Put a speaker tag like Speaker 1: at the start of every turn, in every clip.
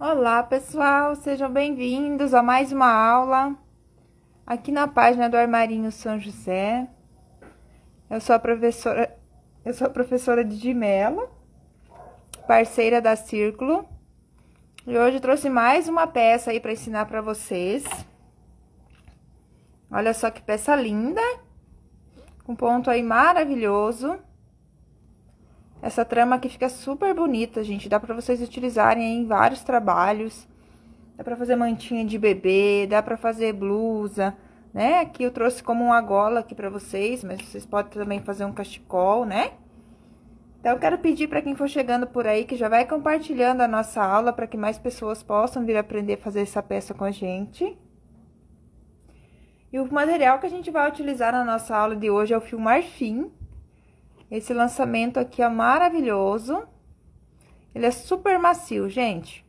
Speaker 1: Olá, pessoal! Sejam bem-vindos a mais uma aula aqui na página do Armarinho São José. Eu sou a professora, eu sou a professora Didi Mello, parceira da Círculo, e hoje trouxe mais uma peça aí para ensinar para vocês. Olha só que peça linda, com um ponto aí maravilhoso. Essa trama aqui fica super bonita, gente. Dá pra vocês utilizarem em vários trabalhos. Dá pra fazer mantinha de bebê, dá pra fazer blusa, né? Aqui eu trouxe como uma gola aqui pra vocês, mas vocês podem também fazer um cachecol, né? Então, eu quero pedir para quem for chegando por aí que já vai compartilhando a nossa aula para que mais pessoas possam vir aprender a fazer essa peça com a gente. E o material que a gente vai utilizar na nossa aula de hoje é o fio marfim, esse lançamento aqui é maravilhoso. Ele é super macio, gente.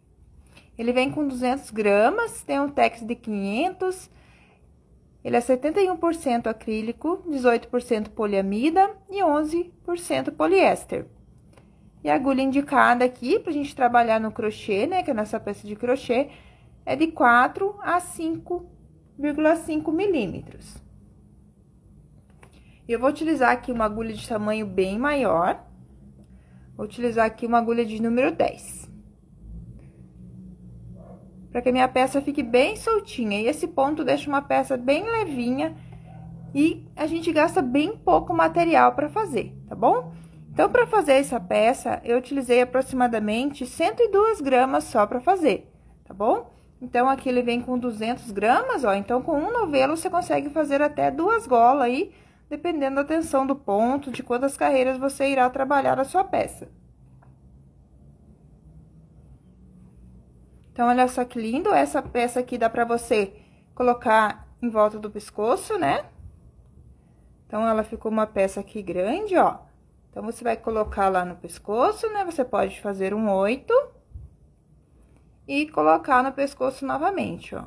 Speaker 1: Ele vem com 200 gramas, tem um tex de 500. Ele é 71% acrílico, 18% poliamida e 11% poliéster. E a agulha indicada aqui para a gente trabalhar no crochê, né, que é nessa peça de crochê, é de 4 a 5,5 milímetros. Eu vou utilizar aqui uma agulha de tamanho bem maior. Vou utilizar aqui uma agulha de número 10. Para que a minha peça fique bem soltinha. E esse ponto deixa uma peça bem levinha e a gente gasta bem pouco material para fazer, tá bom? Então, para fazer essa peça, eu utilizei aproximadamente 102 gramas só para fazer, tá bom? Então, aqui ele vem com 200 gramas, ó. Então, com um novelo, você consegue fazer até duas golas aí, dependendo da tensão do ponto, de quantas carreiras você irá trabalhar a sua peça. Então, olha só que lindo, essa peça aqui dá pra você colocar em volta do pescoço, né? Então, ela ficou uma peça aqui grande, ó. Então, você vai colocar lá no pescoço, né? Você pode fazer um oito e colocar no pescoço novamente, ó.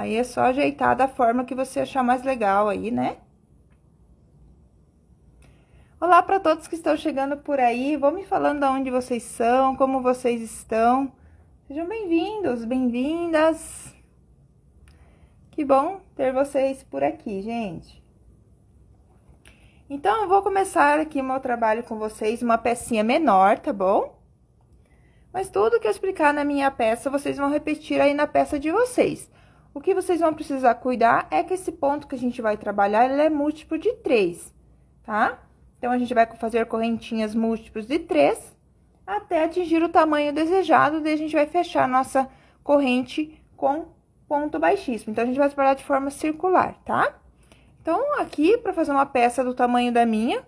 Speaker 1: Aí é só ajeitar da forma que você achar mais legal aí, né? Olá para todos que estão chegando por aí. Vão me falando de onde vocês são, como vocês estão. Sejam bem-vindos, bem-vindas. Que bom ter vocês por aqui, gente. Então, eu vou começar aqui meu trabalho com vocês, uma pecinha menor, tá bom? Mas tudo que eu explicar na minha peça, vocês vão repetir aí na peça de vocês. O que vocês vão precisar cuidar é que esse ponto que a gente vai trabalhar, ele é múltiplo de 3, tá? Então, a gente vai fazer correntinhas múltiplos de 3 até atingir o tamanho desejado, daí a gente vai fechar a nossa corrente com ponto baixíssimo. Então, a gente vai trabalhar de forma circular, tá? Então, aqui, para fazer uma peça do tamanho da minha,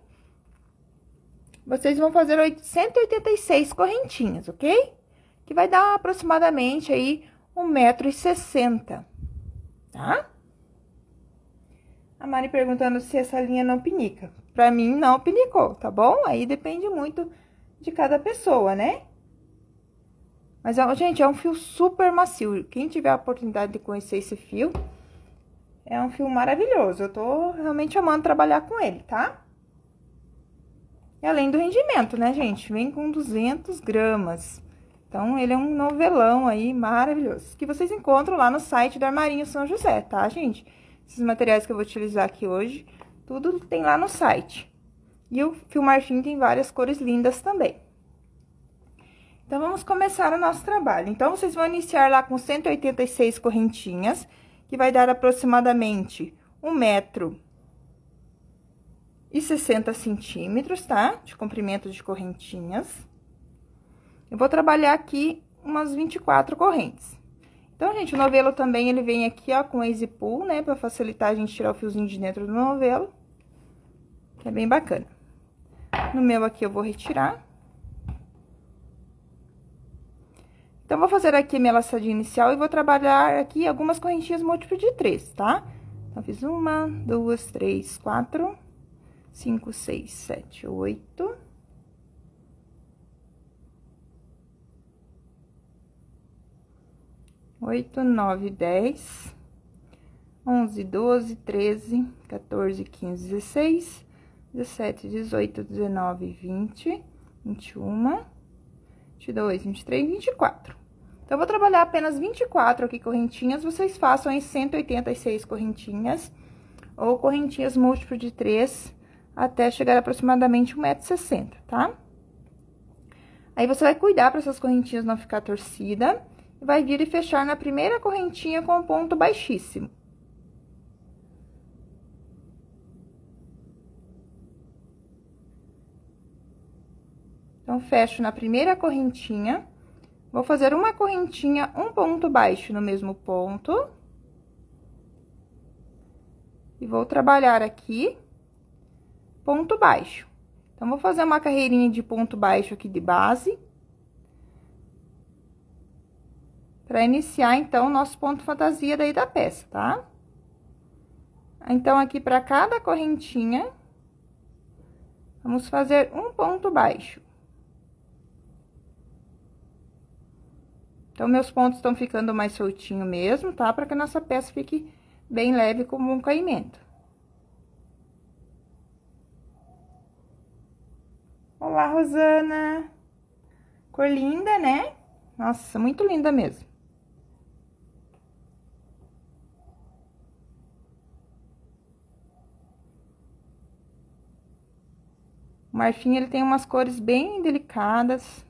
Speaker 1: vocês vão fazer 186 correntinhas, ok? Que vai dar aproximadamente aí 1,60m tá? A Mari perguntando se essa linha não pinica. Pra mim, não pinicou, tá bom? Aí depende muito de cada pessoa, né? Mas, gente, é um fio super macio. Quem tiver a oportunidade de conhecer esse fio, é um fio maravilhoso. Eu tô realmente amando trabalhar com ele, tá? E além do rendimento, né, gente? Vem com 200 gramas. Então, ele é um novelão aí maravilhoso, que vocês encontram lá no site do Armarinho São José, tá, gente? Esses materiais que eu vou utilizar aqui hoje, tudo tem lá no site. E o fio marfim tem várias cores lindas também. Então, vamos começar o nosso trabalho. Então, vocês vão iniciar lá com 186 correntinhas, que vai dar aproximadamente um metro e 60 centímetros, tá? De comprimento de correntinhas. Eu vou trabalhar aqui umas 24 correntes. Então, gente, o novelo também, ele vem aqui, ó, com easy pull, né? Pra facilitar a gente tirar o fiozinho de dentro do novelo. Que é bem bacana. No meu aqui eu vou retirar. Então, vou fazer aqui minha laçadinha inicial e vou trabalhar aqui algumas correntinhas múltiplo de três, tá? Então, fiz uma, duas, três, quatro, cinco, seis, sete, oito, 8, 9, 10, 11, 12, 13, 14, 15, 16, 17, 18, 19, 20, 21, 22, 23, 24. Então, eu vou trabalhar apenas 24 aqui correntinhas, vocês façam em 186 correntinhas, ou correntinhas múltiplo de 3, até chegar aproximadamente 1,60m, tá? Aí, você vai cuidar para essas correntinhas não ficar torcida, vai vir e fechar na primeira correntinha com ponto baixíssimo. Então, fecho na primeira correntinha, vou fazer uma correntinha, um ponto baixo no mesmo ponto. E vou trabalhar aqui, ponto baixo. Então, vou fazer uma carreirinha de ponto baixo aqui de base. Para iniciar, então, o nosso ponto fantasia daí da peça, tá? Então, aqui para cada correntinha, vamos fazer um ponto baixo. Então, meus pontos estão ficando mais soltinho mesmo, tá? Para que a nossa peça fique bem leve com um caimento. Olá, Rosana! Cor linda, né? Nossa, muito linda mesmo. marfim, ele tem umas cores bem delicadas.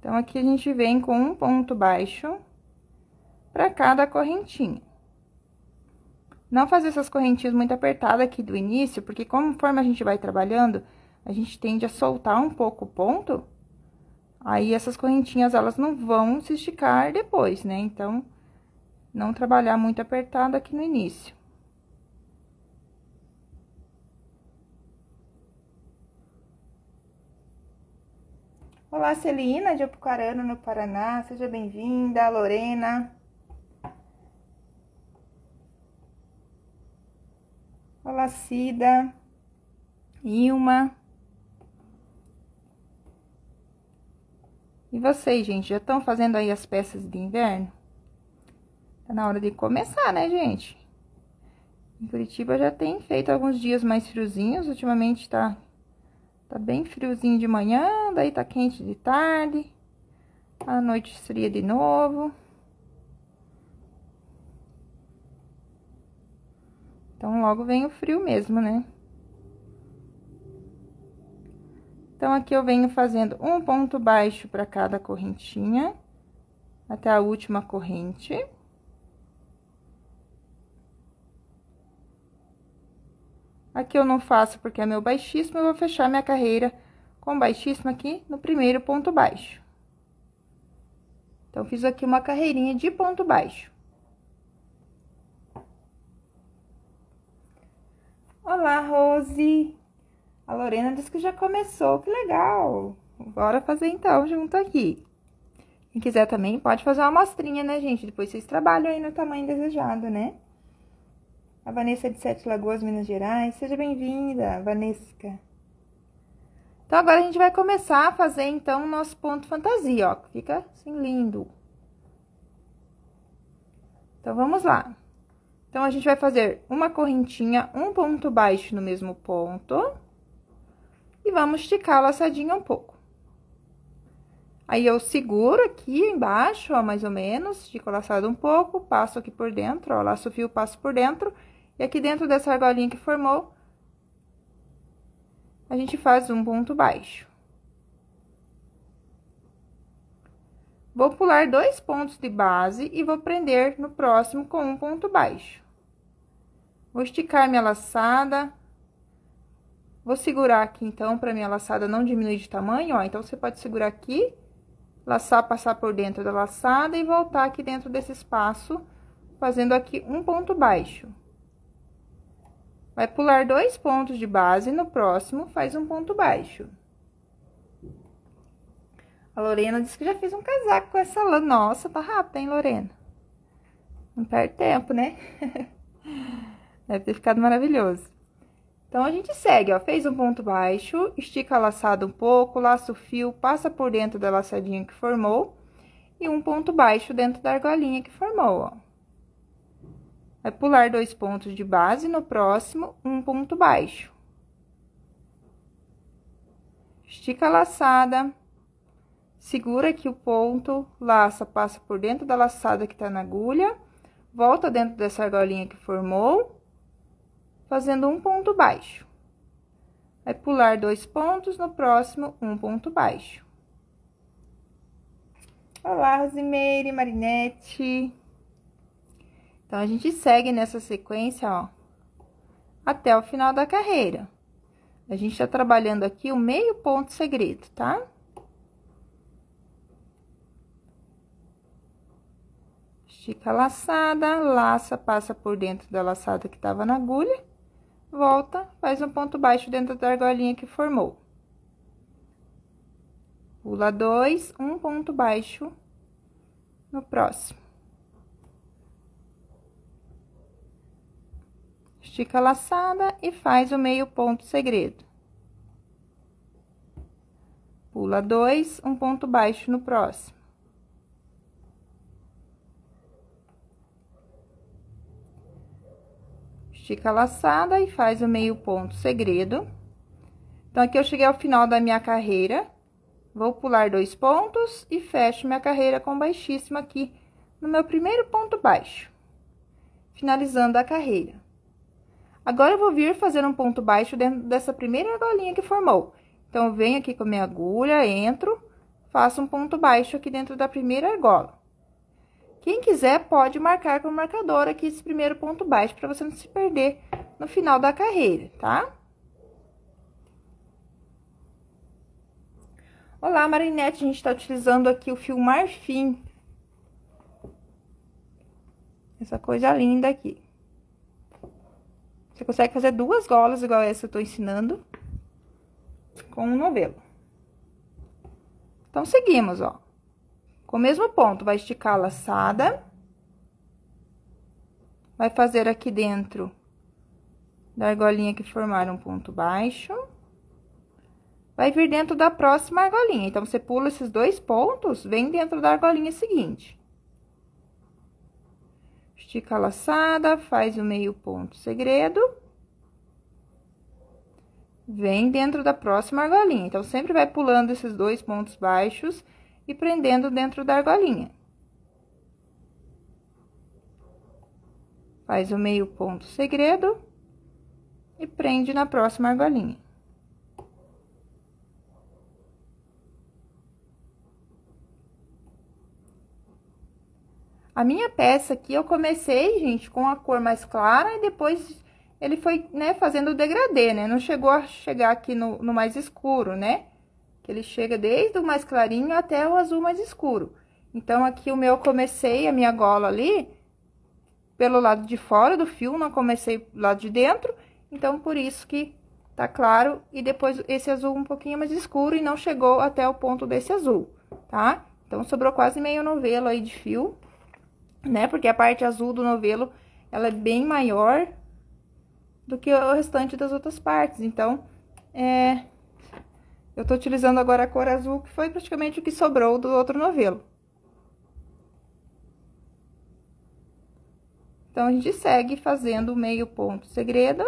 Speaker 1: Então, aqui a gente vem com um ponto baixo para cada correntinha. Não fazer essas correntinhas muito apertadas aqui do início, porque conforme a gente vai trabalhando, a gente tende a soltar um pouco o ponto, aí essas correntinhas, elas não vão se esticar depois, né? Então, não trabalhar muito apertado aqui no início. Olá, Celina de Apucarana, no Paraná. Seja bem-vinda, Lorena. Olá, Cida. Ilma. E vocês, gente, já estão fazendo aí as peças de inverno? na hora de começar, né, gente? Em Curitiba já tem feito alguns dias mais friozinhos. Ultimamente tá, tá bem friozinho de manhã, daí tá quente de tarde. À noite fria de novo. Então, logo vem o frio mesmo, né? Então, aqui eu venho fazendo um ponto baixo para cada correntinha, até a última corrente. Aqui eu não faço porque é meu baixíssimo, eu vou fechar minha carreira com baixíssimo aqui no primeiro ponto baixo. Então, fiz aqui uma carreirinha de ponto baixo. Olá, Rose! A Lorena disse que já começou, que legal! Bora fazer então, junto aqui. Quem quiser também pode fazer uma amostrinha, né, gente? Depois vocês trabalham aí no tamanho desejado, né? a Vanessa é de Sete Lagoas, Minas Gerais. Seja bem-vinda, Vanesca. Então, agora a gente vai começar a fazer, então, o nosso ponto fantasia, ó. Fica assim, lindo. Então, vamos lá. Então, a gente vai fazer uma correntinha, um ponto baixo no mesmo ponto. E vamos esticar a laçadinha um pouco. Aí, eu seguro aqui embaixo, ó, mais ou menos, estico laçada um pouco, passo aqui por dentro, ó, laço o fio, passo por dentro e aqui dentro dessa argolinha que formou, a gente faz um ponto baixo. Vou pular dois pontos de base e vou prender no próximo com um ponto baixo. Vou esticar minha laçada. Vou segurar aqui, então, para minha laçada não diminuir de tamanho, ó. Então, você pode segurar aqui, laçar, passar por dentro da laçada e voltar aqui dentro desse espaço, fazendo aqui um ponto baixo. Vai pular dois pontos de base, no próximo faz um ponto baixo. A Lorena disse que já fez um casaco com essa lã. Nossa, tá rápido, hein, Lorena? Não perde tempo, né? Deve ter ficado maravilhoso. Então, a gente segue, ó. Fez um ponto baixo, estica a laçada um pouco, laça o fio, passa por dentro da laçadinha que formou. E um ponto baixo dentro da argolinha que formou, ó vai é pular dois pontos de base, no próximo, um ponto baixo. Estica a laçada, segura aqui o ponto, laça, passa por dentro da laçada que tá na agulha, volta dentro dessa argolinha que formou, fazendo um ponto baixo. Vai é pular dois pontos, no próximo, um ponto baixo. Olá, Rosimeire, Marinette. Então, a gente segue nessa sequência, ó, até o final da carreira. A gente tá trabalhando aqui o meio ponto segredo, tá? Estica a laçada, laça, passa por dentro da laçada que tava na agulha, volta, faz um ponto baixo dentro da argolinha que formou. Pula dois, um ponto baixo no próximo. estica laçada e faz o meio ponto segredo. Pula dois, um ponto baixo no próximo. Estica laçada e faz o meio ponto segredo. Então, aqui eu cheguei ao final da minha carreira. Vou pular dois pontos e fecho minha carreira com baixíssima aqui no meu primeiro ponto baixo. Finalizando a carreira. Agora, eu vou vir fazer um ponto baixo dentro dessa primeira argolinha que formou. Então, eu venho aqui com a minha agulha, entro, faço um ponto baixo aqui dentro da primeira argola. Quem quiser, pode marcar com o marcador aqui esse primeiro ponto baixo, para você não se perder no final da carreira, tá? Olá, Marinete, a gente está utilizando aqui o fio marfim. Essa coisa linda aqui. Você consegue fazer duas golas igual essa que eu tô ensinando com um novelo. Então, seguimos, ó. Com o mesmo ponto, vai esticar a laçada. Vai fazer aqui dentro da argolinha que formar um ponto baixo. Vai vir dentro da próxima argolinha. Então, você pula esses dois pontos, vem dentro da argolinha seguinte estica a laçada, faz o meio ponto segredo. Vem dentro da próxima argolinha. Então, sempre vai pulando esses dois pontos baixos e prendendo dentro da argolinha. Faz o meio ponto segredo e prende na próxima argolinha. A minha peça aqui, eu comecei, gente, com a cor mais clara e depois ele foi, né, fazendo o degradê, né? Não chegou a chegar aqui no, no mais escuro, né? Que ele chega desde o mais clarinho até o azul mais escuro. Então, aqui o meu, comecei a minha gola ali pelo lado de fora do fio, não comecei do lado de dentro. Então, por isso que tá claro. E depois esse azul um pouquinho mais escuro e não chegou até o ponto desse azul, tá? Então, sobrou quase meio novelo aí de fio né? Porque a parte azul do novelo, ela é bem maior do que o restante das outras partes. Então, é... Eu tô utilizando agora a cor azul, que foi praticamente o que sobrou do outro novelo. Então, a gente segue fazendo o meio ponto segredo.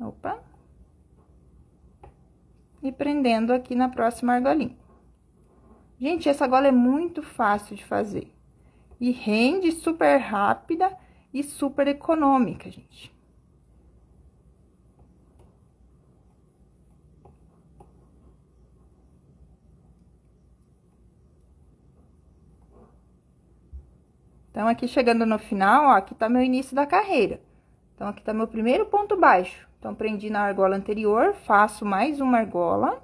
Speaker 1: Opa! E prendendo aqui na próxima argolinha. Gente, essa gola é muito fácil de fazer. E rende super rápida e super econômica, gente. Então, aqui chegando no final, ó, aqui tá meu início da carreira. Então, aqui tá meu primeiro ponto baixo. Então, prendi na argola anterior, faço mais uma argola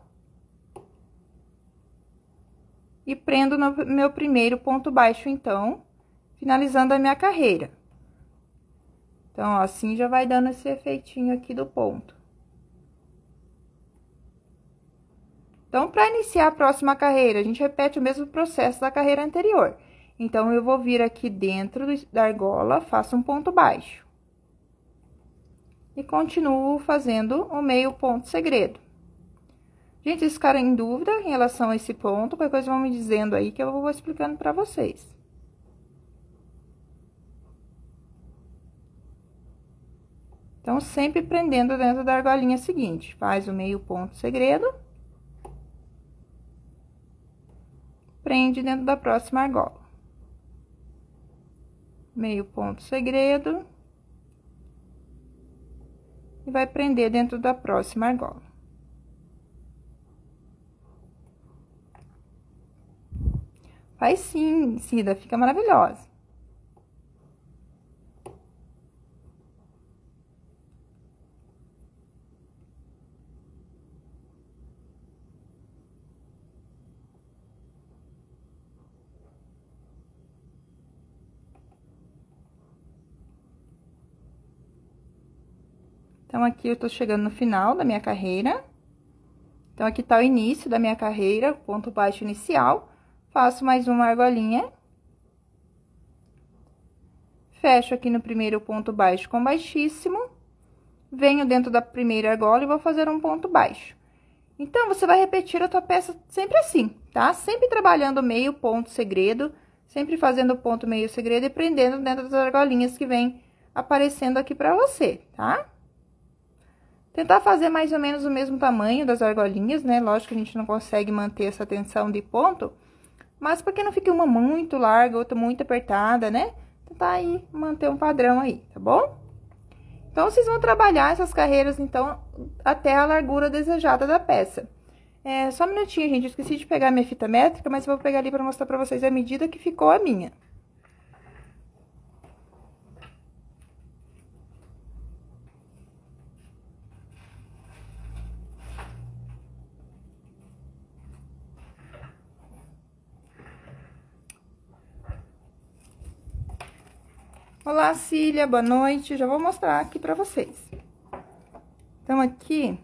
Speaker 1: e prendo no meu primeiro ponto baixo, então, finalizando a minha carreira. Então, ó, assim já vai dando esse efeitinho aqui do ponto. Então, para iniciar a próxima carreira, a gente repete o mesmo processo da carreira anterior. Então, eu vou vir aqui dentro da argola, faço um ponto baixo. E continuo fazendo o meio ponto segredo. Gente, se ficarem é em dúvida em relação a esse ponto, qualquer coisa vão me dizendo aí que eu vou explicando pra vocês. Então, sempre prendendo dentro da argolinha seguinte. Faz o meio ponto segredo. Prende dentro da próxima argola. Meio ponto segredo. E vai prender dentro da próxima argola. Aí sim, Cida, fica maravilhosa. Então, aqui eu tô chegando no final da minha carreira. Então, aqui tá o início da minha carreira, ponto baixo inicial. Faço mais uma argolinha. Fecho aqui no primeiro ponto baixo com baixíssimo. Venho dentro da primeira argola e vou fazer um ponto baixo. Então, você vai repetir a tua peça sempre assim, tá? Sempre trabalhando meio ponto segredo, sempre fazendo ponto meio segredo e prendendo dentro das argolinhas que vem aparecendo aqui pra você, tá? Tentar fazer mais ou menos o mesmo tamanho das argolinhas, né? Lógico que a gente não consegue manter essa tensão de ponto, mas porque não fique uma muito larga, outra muito apertada, né? Tentar tá aí manter um padrão aí, tá bom? Então, vocês vão trabalhar essas carreiras, então, até a largura desejada da peça. É, só um minutinho, gente, eu esqueci de pegar minha fita métrica, mas eu vou pegar ali para mostrar para vocês a medida que ficou a minha. Olá, Cília, boa noite. Já vou mostrar aqui pra vocês. Então, aqui,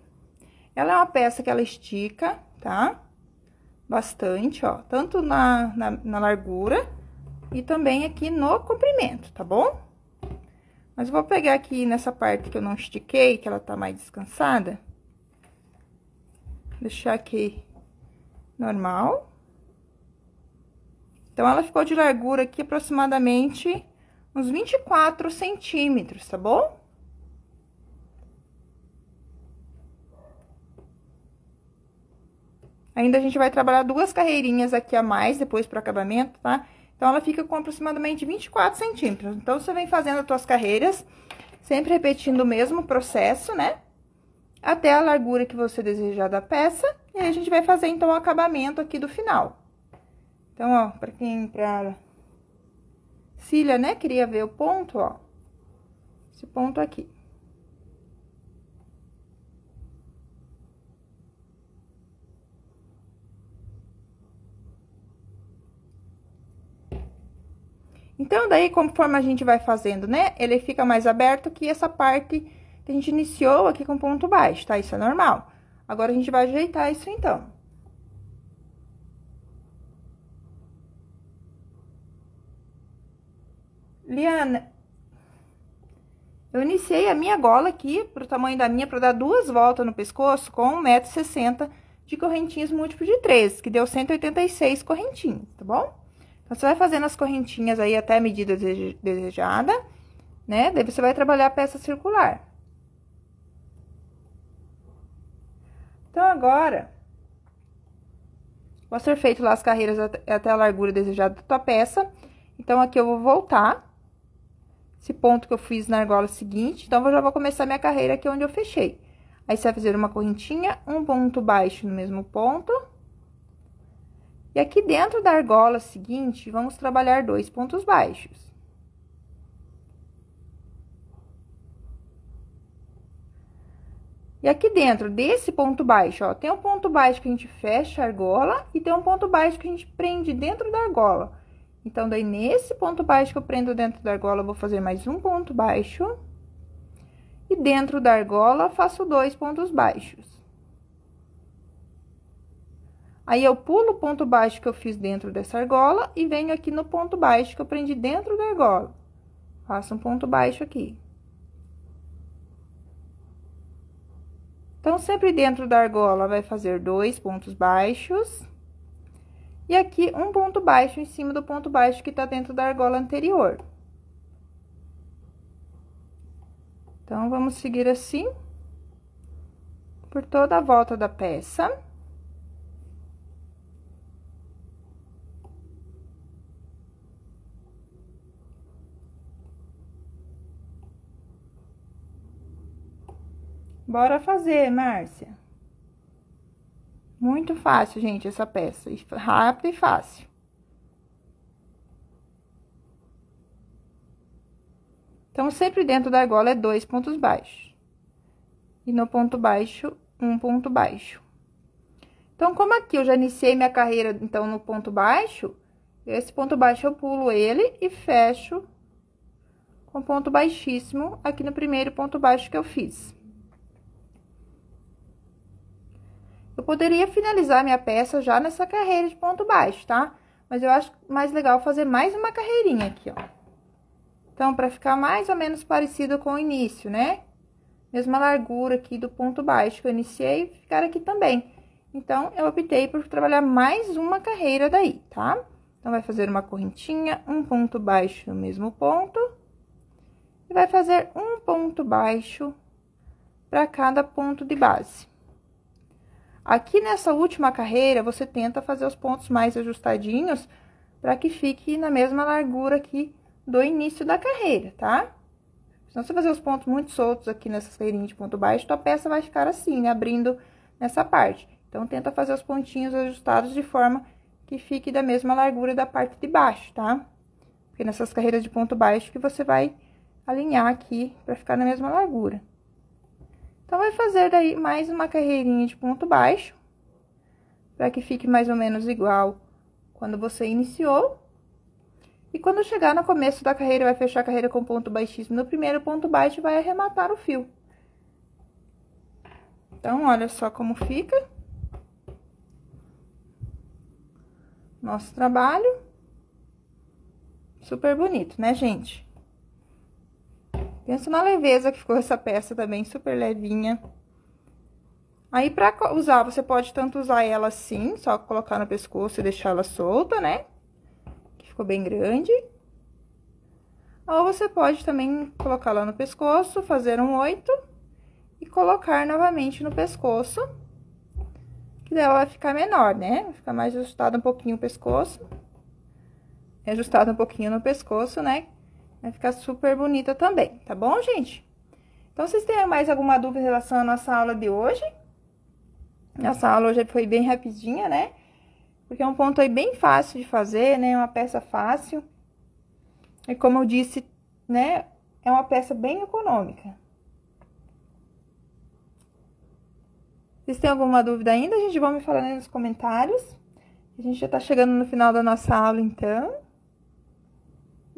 Speaker 1: ela é uma peça que ela estica, tá? Bastante, ó, tanto na, na, na largura e também aqui no comprimento, tá bom? Mas vou pegar aqui nessa parte que eu não estiquei, que ela tá mais descansada. Deixar aqui normal. Então, ela ficou de largura aqui aproximadamente uns 24 centímetros, tá bom? Ainda a gente vai trabalhar duas carreirinhas aqui a mais depois pro acabamento, tá? Então, ela fica com aproximadamente 24 centímetros. Então, você vem fazendo as suas carreiras, sempre repetindo o mesmo processo, né? Até a largura que você desejar da peça. E aí, a gente vai fazer, então, o acabamento aqui do final. Então, ó, pra quem... Pra cília, né? Queria ver o ponto, ó. Esse ponto aqui. Então, daí, conforme a gente vai fazendo, né, ele fica mais aberto que essa parte que a gente iniciou aqui com ponto baixo, tá? Isso é normal. Agora, a gente vai ajeitar isso, então. Fabiana, eu iniciei a minha gola aqui, pro tamanho da minha, para dar duas voltas no pescoço, com 1,60m de correntinhas múltiplo de 3, que deu 186 correntinhas, tá bom? Então, você vai fazendo as correntinhas aí até a medida desejada, né? Daí você vai trabalhar a peça circular. Então, agora, vai ser feito lá as carreiras até a largura desejada da tua peça. Então, aqui eu vou voltar esse ponto que eu fiz na argola seguinte, então eu já vou começar minha carreira aqui onde eu fechei. Aí, você vai fazer uma correntinha, um ponto baixo no mesmo ponto. E aqui dentro da argola seguinte, vamos trabalhar dois pontos baixos. E aqui dentro desse ponto baixo, ó, tem um ponto baixo que a gente fecha a argola e tem um ponto baixo que a gente prende dentro da argola. Então, daí nesse ponto baixo que eu prendo dentro da argola, eu vou fazer mais um ponto baixo. E dentro da argola, faço dois pontos baixos. Aí, eu pulo o ponto baixo que eu fiz dentro dessa argola e venho aqui no ponto baixo que eu prendi dentro da argola. Faço um ponto baixo aqui. Então, sempre dentro da argola, vai fazer dois pontos baixos. E aqui um ponto baixo em cima do ponto baixo que tá dentro da argola anterior. Então, vamos seguir assim por toda a volta da peça. Bora fazer, Márcia. Muito fácil, gente, essa peça. Rápido e fácil. Então, sempre dentro da gola é dois pontos baixos. E no ponto baixo, um ponto baixo. Então, como aqui eu já iniciei minha carreira, então, no ponto baixo, esse ponto baixo eu pulo ele e fecho com ponto baixíssimo aqui no primeiro ponto baixo que eu fiz. Eu poderia finalizar minha peça já nessa carreira de ponto baixo, tá? Mas eu acho mais legal fazer mais uma carreirinha aqui, ó. Então, pra ficar mais ou menos parecido com o início, né? Mesma largura aqui do ponto baixo que eu iniciei, ficar aqui também. Então, eu optei por trabalhar mais uma carreira daí, tá? Então, vai fazer uma correntinha, um ponto baixo no mesmo ponto. E vai fazer um ponto baixo para cada ponto de base. Aqui nessa última carreira, você tenta fazer os pontos mais ajustadinhos para que fique na mesma largura aqui do início da carreira, tá? se você fazer os pontos muito soltos aqui nessas carreirinhas de ponto baixo, tua peça vai ficar assim, né? Abrindo nessa parte. Então, tenta fazer os pontinhos ajustados de forma que fique da mesma largura da parte de baixo, tá? Porque nessas carreiras de ponto baixo que você vai alinhar aqui para ficar na mesma largura. Então, vai fazer daí mais uma carreirinha de ponto baixo, para que fique mais ou menos igual quando você iniciou. E quando chegar no começo da carreira, vai fechar a carreira com ponto baixíssimo no primeiro ponto baixo e vai arrematar o fio. Então, olha só como fica. Nosso trabalho. Super bonito, né, gente? Pensa na é leveza que ficou essa peça também, super levinha. Aí, pra usar, você pode tanto usar ela assim, só colocar no pescoço e deixar ela solta, né? Que ficou bem grande. Ou você pode também colocar lá no pescoço, fazer um oito e colocar novamente no pescoço. Que daí ela vai ficar menor, né? Vai ficar mais ajustada um pouquinho o pescoço. É ajustada um pouquinho no pescoço, né? Vai ficar super bonita também, tá bom, gente? Então, vocês têm mais alguma dúvida em relação à nossa aula de hoje? Nossa aula hoje foi bem rapidinha, né? Porque é um ponto aí bem fácil de fazer, né? Uma peça fácil. E como eu disse, né? É uma peça bem econômica. Vocês têm alguma dúvida ainda? A gente vai me falando aí nos comentários. A gente já tá chegando no final da nossa aula, então.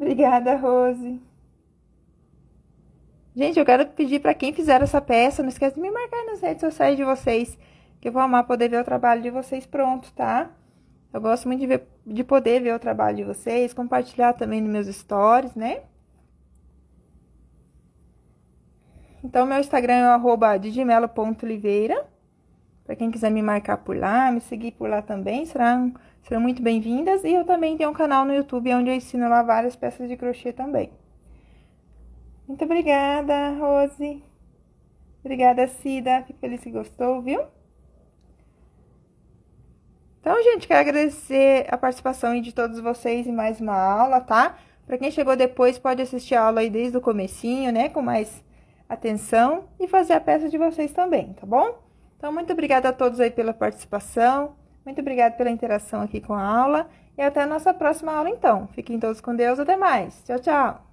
Speaker 1: Obrigada, Rose. Gente, eu quero pedir para quem fizer essa peça, não esquece de me marcar nas redes sociais de vocês, que eu vou amar poder ver o trabalho de vocês pronto, tá? Eu gosto muito de, ver, de poder ver o trabalho de vocês, compartilhar também nos meus stories, né? Então, meu Instagram é o arroba para quem quiser me marcar por lá, me seguir por lá também, serão, serão muito bem-vindas. E eu também tenho um canal no YouTube onde eu ensino lá várias peças de crochê também. Muito obrigada, Rose. Obrigada, Cida. Fico feliz que gostou, viu? Então, gente, quero agradecer a participação de todos vocês em mais uma aula, tá? Para quem chegou depois, pode assistir a aula aí desde o comecinho, né? Com mais atenção e fazer a peça de vocês também, tá bom? Então, muito obrigada a todos aí pela participação, muito obrigada pela interação aqui com a aula e até a nossa próxima aula, então. Fiquem todos com Deus, até mais. Tchau, tchau!